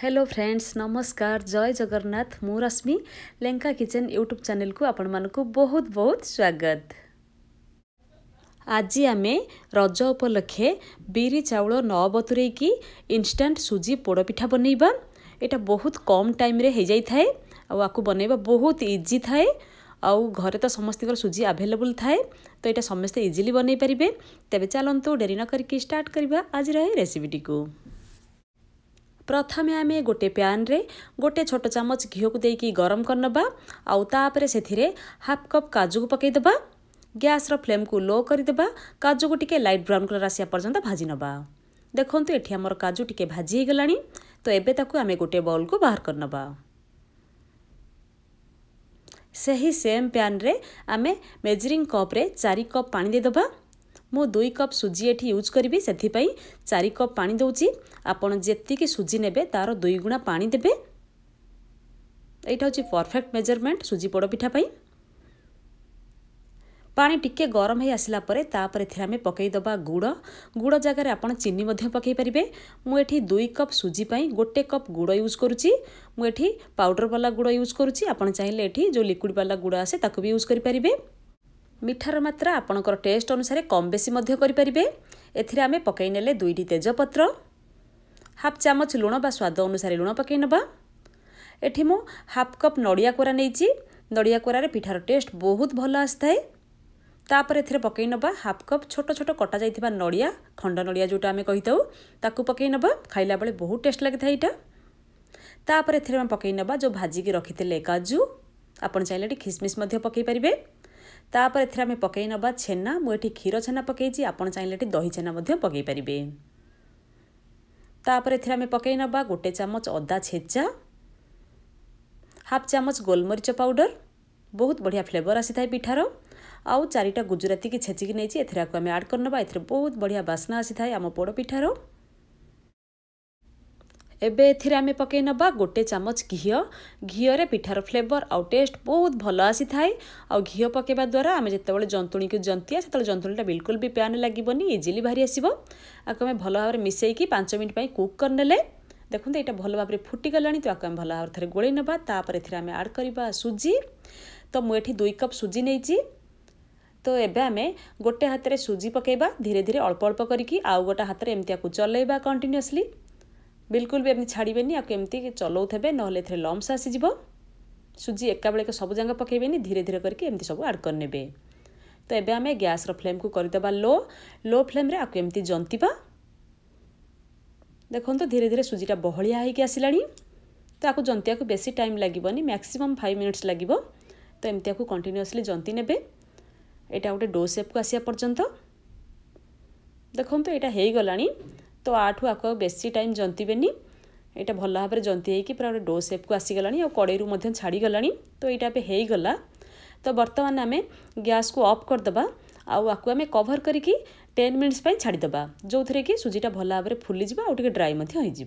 hello friends नमस्कार जय Jagannath kitchen YouTube YouTube को आपण मानको बहुत बहुत स्वागत आज आमे रज उपलक्षे न बतुरे कि इन्सटान्ट सुजी पोडपिठा बनैवा एटा बहुत कम टाइम है जाइ बनैवा बहुत इजी थाए घरे त समस्त सुजी आभेलेबुल थायु समे इजली बनै पारे तेबेर चाहनु डेरी करके स्टार्ट गरेको आज को ପ୍ରଥମେ ଆମେ ଗୋଟେ ପ୍ୟାନ୍ରେ ଗୋଟେ ଛୋଟ ଚାମଚ ଘିଅକୁ ଦେଇକି ଗରମ କରିନେବା ଆଉ ତାପରେ ସେଥିରେ ହାଫ୍ କପ୍ କାଜୁକୁ ପକାଇଦେବା ଗ୍ୟାସ୍ର ଫ୍ଲେମ୍କୁ ଲୋ କରିଦେବା କାଜୁକୁ ଟିକିଏ ଲାଇଟ୍ ବ୍ରାଉନ୍ କଲର୍ ଆସିବା ପର୍ଯ୍ୟନ୍ତ ଭାଜିନେବା ଦେଖନ୍ତୁ ଏଠି ଆମର କାଜୁ ଟିକିଏ ଭାଜି ହୋଇଗଲାଣି ତ ଏବେ ତାକୁ ଆମେ ଗୋଟେ ବଲ୍କୁ ବାହାର କରିନେବା ସେହି ସେମ୍ ପ୍ୟାନ୍ରେ ଆମେ ମେଜରିଂ କପ୍ରେ ଚାରି କପ୍ ପାଣି ଦେଇଦେବା ମୁଁ ଦୁଇ କପ୍ ସୁଜି ଏଠି ୟୁଜ୍ କରିବି ସେଥିପାଇଁ ଚାରି କପ୍ ପାଣି ଦେଉଛି ଆପଣ ଯେତିକି ସୁଜି ନେବେ ତା'ର ଦୁଇ ଗୁଣା ପାଣି ଦେବେ ଏଇଟା ହେଉଛି ପରଫେକ୍ଟ ମେଜରମେଣ୍ଟ ସୁଜି ପୋଡ଼ପିଠା ପାଇଁ ପାଣି ଟିକେ ଗରମ ହୋଇ ଆସିଲା ପରେ ତାପରେ ଏଥିରେ ଆମେ ପକାଇଦେବା ଗୁଡ଼ ଗୁଡ଼ ଜାଗାରେ ଆପଣ ଚିନି ମଧ୍ୟ ପକାଇ ପାରିବେ ମୁଁ ଏଠି ଦୁଇ କପ୍ ସୁଜି ପାଇଁ ଗୋଟେ କପ୍ ଗୁଡ଼ ୟୁଜ୍ କରୁଛି ମୁଁ ଏଠି ପାଉଡ଼ର ବାଲା ଗୁଡ଼ ୟୁଜ୍ କରୁଛି ଆପଣ ଚାହିଁଲେ ଏଠି ଯେଉଁ ଲିକ୍ୱିଡ଼ ବାଲା ଗୁଡ଼ ଆସେ ତାକୁ ବି ୟୁଜ୍ କରିପାରିବେ মিঠার মাত্রা আপনার টেস্ট অনুসারে কম বেশি করে এতে আমি পকাই নেলে দুইটি তেজপত্র হাফ চামচ লুণ বা স্বাদ অনুসারে লুণ পকাই নেবা এটি মু হাফ কপ নড়িয়া কোরা নেইছি নড়িয়া কোরার পিঠার টেস্ট বহুত ভাল আসিথায়ে তাপরে এর পকাই নেবা হাফ কপ ছোট ছোট কটা যাই নড়িয়া খণ্ড নড়িয়া যেটা আমি কইতাও তাকে পকাই নেবা খাইলা বেড়ে বহুত টেস্ট লাগিথায়ে এটা তাপরে এর আমি পকাই নেবা যে ভাজিকি রক্ষিলে কাজু আপন চাইলে এটি খিসমিস পকাই পারিবে ତାପରେ ଏଥିରେ ଆମେ ପକାଇ ନେବା ଛେନା ମୁଁ ଏଠି କ୍ଷୀର ଛେନା ପକାଇଛି ଆପଣ ଚାହିଁଲେ ଏଠି ଦହି ଛେନା ମଧ୍ୟ ପକାଇ ପାରିବେ ତାପରେ ଏଥିରେ ଆମେ ପକାଇ ନେବା ଗୋଟେ ଚାମଚ ଅଦା ଛେଚା ହାଫ୍ ଚାମଚ ଗୋଲମରିଚ ପାଉଡ଼ର ବହୁତ ବଢ଼ିଆ ଫ୍ଲେଭର ଆସିଥାଏ ପିଠାର ଆଉ ଚାରିଟା ଗୁଜୁରାତିକି ଛେଚିକି ନେଇଛି ଏଥିରେ ଆକୁ ଆମେ ଆଡ଼୍ କରିନେବା ଏଥିରେ ବହୁତ ବଢ଼ିଆ ବାସ୍ନା ଆସିଥାଏ ଆମ ପୋଡ଼ ପିଠାର ଏବେ ଏଥିରେ ଆମେ ପକାଇ ନେବା ଗୋଟେ ଚାମଚ ଘିଅ ଘିଅରେ ପିଠାର ଫ୍ଲେଭର ଆଉ ଟେଷ୍ଟ ବହୁତ ଭଲ ଆସିଥାଏ ଆଉ ଘିଅ ପକାଇବା ଦ୍ୱାରା ଆମେ ଯେତେବେଳେ ଜନ୍ତୁଣୀକୁ ଜନ୍ତିବା ସେତେବେଳେ ଜନ୍ତୁଣୀଟା ବିଲକୁଲ ବି ପ୍ୟାନ୍ ଲାଗିବନି ଇଜିଲି ବାହାରି ଆସିବ ଆକୁ ଆମେ ଭଲ ଭାବରେ ମିଶାଇକି ପାଞ୍ଚ ମିନିଟ୍ ପାଇଁ କୁକ୍ କରିନେଲେ ଦେଖନ୍ତୁ ଏଇଟା ଭଲ ଭାବରେ ଫୁଟିଗଲାଣି ତ ଆକୁ ଆମେ ଭଲ ଭାବରେ ଥରେ ଗୋଳେଇ ନେବା ତାପରେ ଏଥିରେ ଆମେ ଆଡ଼୍ କରିବା ସୁଜି ତ ମୁଁ ଏଠି ଦୁଇ କପ୍ ସୁଜି ନେଇଛି ତ ଏବେ ଆମେ ଗୋଟେ ହାତରେ ସୁଜି ପକାଇବା ଧୀରେ ଧୀରେ ଅଳ୍ପ ଅଳ୍ପ କରିକି ଆଉ ଗୋଟେ ହାତରେ ଏମିତି ଆକୁ ଚଲାଇବା କଣ୍ଟିନ୍ୟୁଅସଲି ବିଲକୁଲ ବି ଏମିତି ଛାଡ଼ିବେନି ଆଉ କେମିତି ଚଲାଉଥିବେ ନହେଲେ ଏଥିରେ ଲମ୍ସ ଆସିଯିବ ସୁଜି ଏକାବେଳେକେ ସବୁ ଜାଗା ପକାଇବେନି ଧୀରେ ଧୀରେ କରିକି ଏମିତି ସବୁ ଆଡ଼୍ କରିନେବେ ତ ଏବେ ଆମେ ଗ୍ୟାସ୍ର ଫ୍ଲେମ୍କୁ କରିଦେବା ଲୋ ଲୋ ଫ୍ଲେମ୍ରେ ଆକୁ ଏମିତି ଜନ୍ତିବା ଦେଖନ୍ତୁ ଧୀରେ ଧୀରେ ସୁଜିଟା ବହଳିଆ ହୋଇକି ଆସିଲାଣି ତ ଆକୁ ଜନ୍ତିବାକୁ ବେଶୀ ଟାଇମ୍ ଲାଗିବନି ମ୍ୟାକ୍ସିମମ୍ ଫାଇଭ୍ ମିନିଟ୍ସ ଲାଗିବ ତ ଏମିତି ଆକୁ କଣ୍ଟିନ୍ୟୁଅସ୍ଲି ଜନ୍ତି ନେବେ ଏଇଟା ଗୋଟେ ଡୋ ସେପ୍କୁ ଆସିବା ପର୍ଯ୍ୟନ୍ତ ଦେଖନ୍ତୁ ଏଇଟା ହୋଇଗଲାଣି तो आठ आपको बेसी टाइम जंतबे नहीं भल भाव जंती पूरा डो सेप को आसीगला कड़ई छाड़गला तो यहाँ पे होगा तो बर्तमान आम गैस को अफ करदे आपको आम कभर करेन मिनिट्स छाड़देबा जो थे कि सुजीटा भल भाव फुली आई ड्राई होजी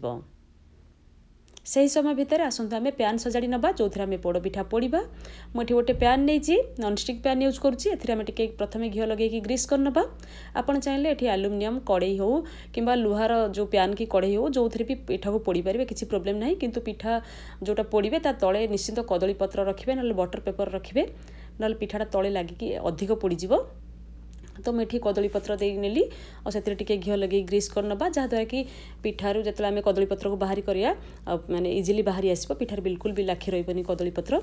ସେହି ସମୟ ଭିତରେ ଆସନ୍ତୁ ଆମେ ପ୍ୟାନ୍ ସଜାଡ଼ି ନେବା ଯେଉଁଥିରେ ଆମେ ପୋଡ଼ପିଠା ପୋଡ଼ିବା ମୁଁ ଏଠି ଗୋଟେ ପ୍ୟାନ୍ ନେଇଛି ନନ୍ଷ୍ଟିକ୍ ପ୍ୟାନ୍ ୟୁଜ୍ କରୁଛି ଏଥିରେ ଆମେ ଟିକିଏ ପ୍ରଥମେ ଘିଅ ଲଗାଇକି ଗ୍ରୀସ୍ କରିନେବା ଆପଣ ଚାହିଁଲେ ଏଠି ଆଲୁମିନିୟମ୍ କଡ଼େଇ ହେଉ କିମ୍ବା ଲୁହାର ଯେଉଁ ପ୍ୟାନ୍ କି କଡ଼େଇ ହେଉ ଯେଉଁଥିରେ ବି ପିଠାକୁ ପୋଡ଼ିପାରିବେ କିଛି ପ୍ରୋବ୍ଲେମ୍ ନାହିଁ କିନ୍ତୁ ପିଠା ଯେଉଁଟା ପୋଡ଼ିବେ ତା ତଳେ ନିଶ୍ଚିନ୍ତ କଦଳୀ ପତ୍ର ରଖିବେ ନହେଲେ ବଟର ପେପର ରଖିବେ ନହେଲେ ପିଠାଟା ତଳେ ଲାଗିକି ଅଧିକ ପୋଡ଼ିଯିବ तो मुझे कदमी पत्र देने और घी लगे ग्रीस कर ना जहाद्वारा कि पिठार जो आम कदमी पत्र को बाहर कराया मैंने इजिली बाहरी आसो पिठार बिलकुल भी लाखी रही कदमी पत्र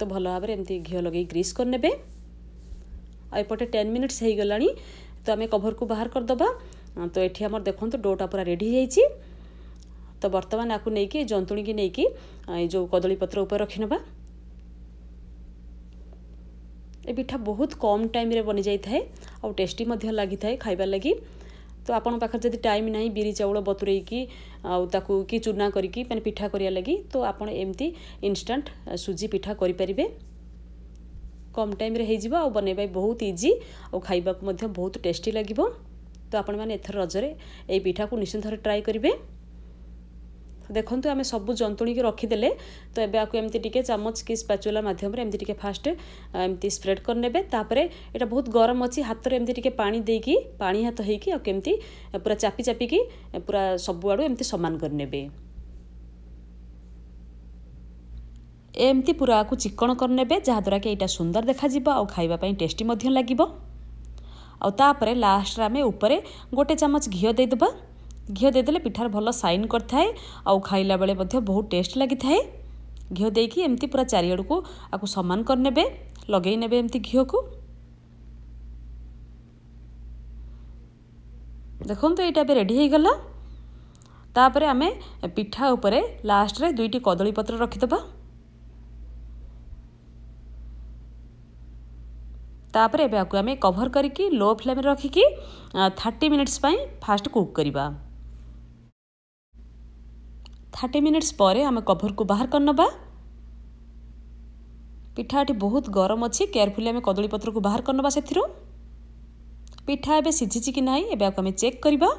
तो भल भाव एमती घी लगे ग्रीस करने आपटे टेन मिनिट्स हो गला तो आम कभर को बाहर करदे तो ये आम देखो डोटा पूरा रेडी तो बर्तमान आपको नहीं कि जंतुणी की नहीं कि जो कदमी पत्र रखी ଏ ପିଠା ବହୁତ କମ୍ ଟାଇମ୍ରେ ବନିଯାଇଥାଏ ଆଉ ଟେଷ୍ଟି ମଧ୍ୟ ଲାଗିଥାଏ ଖାଇବା ଲାଗି ତ ଆପଣଙ୍କ ପାଖରେ ଯଦି ଟାଇମ୍ ନାହିଁ ବିରି ଚାଉଳ ବତୁରେଇକି ଆଉ ତାକୁ କି ଚୁନା କରିକି ମାନେ ପିଠା କରିବା ଲାଗି ତ ଆପଣ ଏମିତି ଇନଷ୍ଟାଣ୍ଟ ସୁଜି ପିଠା କରିପାରିବେ କମ୍ ଟାଇମ୍ରେ ହେଇଯିବ ଆଉ ବନେଇବା ବହୁତ ଇଜି ଆଉ ଖାଇବାକୁ ମଧ୍ୟ ବହୁତ ଟେଷ୍ଟି ଲାଗିବ ତ ଆପଣମାନେ ଏଥର ରଜରେ ଏଇ ପିଠାକୁ ନିଶ୍ଚିନ୍ତ ଥରେ ଟ୍ରାଏ କରିବେ ଦେଖନ୍ତୁ ଆମେ ସବୁ ଜନ୍ତୁଣିକି ରଖିଦେଲେ ତ ଏବେ ଆକୁ ଏମିତି ଟିକେ ଚାମଚ କି ସ୍ପାଚୁଲା ମାଧ୍ୟମରେ ଏମିତି ଟିକେ ଫାଷ୍ଟ ଏମିତି ସ୍ପ୍ରେଡ୍ କରିନେବେ ତାପରେ ଏଇଟା ବହୁତ ଗରମ ଅଛି ହାତରେ ଏମିତି ଟିକେ ପାଣି ଦେଇକି ପାଣି ହାତ ହେଇକି ଆଉ କେମିତି ପୁରା ଚାପି ଚାପିକି ପୁରା ସବୁଆଡ଼ୁ ଏମିତି ସମାନ କରିନେବେ ଏମିତି ପୁରା ଆକୁ ଚିକଣ କରିନେବେ ଯାହାଦ୍ୱାରା କି ଏଇଟା ସୁନ୍ଦର ଦେଖାଯିବ ଆଉ ଖାଇବା ପାଇଁ ଟେଷ୍ଟି ମଧ୍ୟ ଲାଗିବ ଆଉ ତାପରେ ଲାଷ୍ଟରେ ଆମେ ଉପରେ ଗୋଟେ ଚାମଚ ଘିଅ ଦେଇଦେବା घी देदे पिठार भल सैन कर खाइला बेले बहुत टेस्ट लगी थाए घी एमती पूरा चार आपको सामान कर ने लगे ने घी को देखते यहाँ भी रेडीगला तापर आम पिठा उपर लास्ट लास्ट्रे दुईट कदमी पत्र रखिद तापर एवं आपको आम कभर करो फ्लेम रखिकी थर्टी मिनिट्स फास्ट कुक करवा থার্টি মিনিটস পরে আমি কভরকু বাহার করে নেবা পিঠা এটি বহুত গরম অছি কেয়ারফুলি আমি কদলীপত্রকু বাহার করে নেবা সেথির পিঠা এবে সিঝিছি কি না এবে আমি চেক করা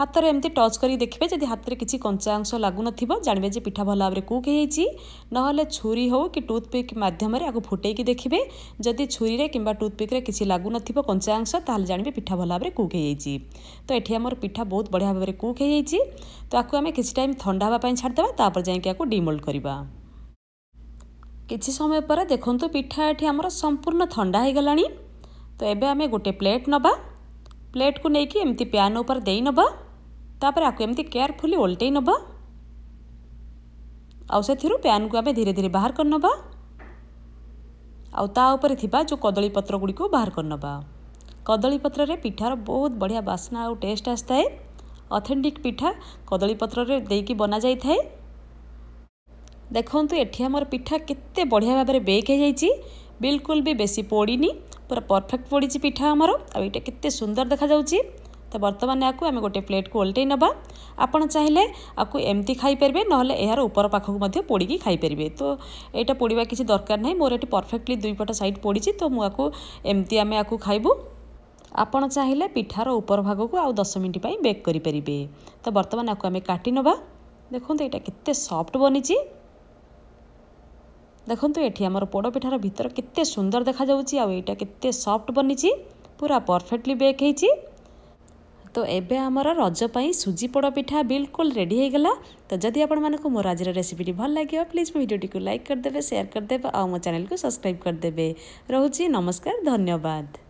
हाथ में एमती टच कर देखिए जब हाथ में किसी कंचा अंश लगुन जानवे पिठा भल भाव कुक ना छुरी हो कि टूथपिक मध्यम आपको फुटेक देखिए जदि छुरी कि टूथपिक किसी लगुन कंचा अंश तेल जानवे पिठा भल भाव कुक तो ये आम पिठा बहुत बढ़िया भाव में कुक तो आपको आम किसी टाइम थंडापी छाड़देव तापर जाए डिमोल्ड करवा किसी समय पर देखो पिठा ये आम संपूर्ण थंडा हो गला तो ये आम गोटे प्लेट नवा प्लेट को लेकिन एमती पैन ऊपर देन ତାପରେ ଆକୁ ଏମିତି କେୟାରଫୁଲି ଓଲଟେଇ ନେବା ଆଉ ସେଥିରୁ ପ୍ୟାନ୍କୁ ଆମେ ଧୀରେ ଧୀରେ ବାହାର କରିନେବା ଆଉ ତା ଉପରେ ଥିବା ଯେଉଁ କଦଳୀ ପତ୍ରଗୁଡ଼ିକୁ ବାହାର କରିନେବା କଦଳୀ ପତ୍ରରେ ପିଠାର ବହୁତ ବଢ଼ିଆ ବାସ୍ନା ଆଉ ଟେଷ୍ଟ ଆସିଥାଏ ଅଥେଣ୍ଟିକ୍ ପିଠା କଦଳୀ ପତ୍ରରେ ଦେଇକି ବନାଯାଇଥାଏ ଦେଖନ୍ତୁ ଏଠି ଆମର ପିଠା କେତେ ବଢ଼ିଆ ଭାବରେ ବେକ୍ ହୋଇଯାଇଛି ବିଲକୁଲ ବି ବେଶୀ ପୋଡ଼ିନି ପୁରା ପରଫେକ୍ଟ ପଡ଼ିଛି ପିଠା ଆମର ଆଉ ଏଇଟା କେତେ ସୁନ୍ଦର ଦେଖାଯାଉଛି ତ ବର୍ତ୍ତମାନ ଏହାକୁ ଆମେ ଗୋଟିଏ ପ୍ଲେଟ୍କୁ ଓଲଟେଇ ନେବା ଆପଣ ଚାହିଁଲେ ଆକୁ ଏମିତି ଖାଇପାରିବେ ନହେଲେ ଏହାର ଉପର ପାଖକୁ ମଧ୍ୟ ପୋଡ଼ିକି ଖାଇପାରିବେ ତ ଏଇଟା ପୋଡ଼ିବା କିଛି ଦରକାର ନାହିଁ ମୋର ଏଠି ପରଫେକ୍ଟଲି ଦୁଇପଟ ସାଇଡ଼୍ ପୋଡ଼ିଛି ତ ମୁଁ ଆକୁ ଏମିତି ଆମେ ଆକୁ ଖାଇବୁ ଆପଣ ଚାହିଁଲେ ପିଠାର ଉପର ଭାଗକୁ ଆଉ ଦଶ ମିନିଟ୍ ପାଇଁ ବେକ୍ କରିପାରିବେ ତ ବର୍ତ୍ତମାନ ଆକୁ ଆମେ କାଟି ନେବା ଦେଖନ୍ତୁ ଏଇଟା କେତେ ସଫ୍ଟ ବନିଛି ଦେଖନ୍ତୁ ଏଠି ଆମର ପୋଡ଼ପିଠାର ଭିତର କେତେ ସୁନ୍ଦର ଦେଖାଯାଉଛି ଆଉ ଏଇଟା କେତେ ସଫ୍ଟ ବନିଛି ପୁରା ପରଫେକ୍ଟଲି ବେକ୍ ହେଇଛି तो ये आम रजपी सुजी पोड़ पिठा बिल्कुल रेडीगला तो जदि आपण मोर आज रेसीपिटी भल लगे प्लीज भिडियो को लाइक करदे सेयार करदे और मो चेल को सब्सक्राइब करदे रोचे नमस्कार धन्यवाद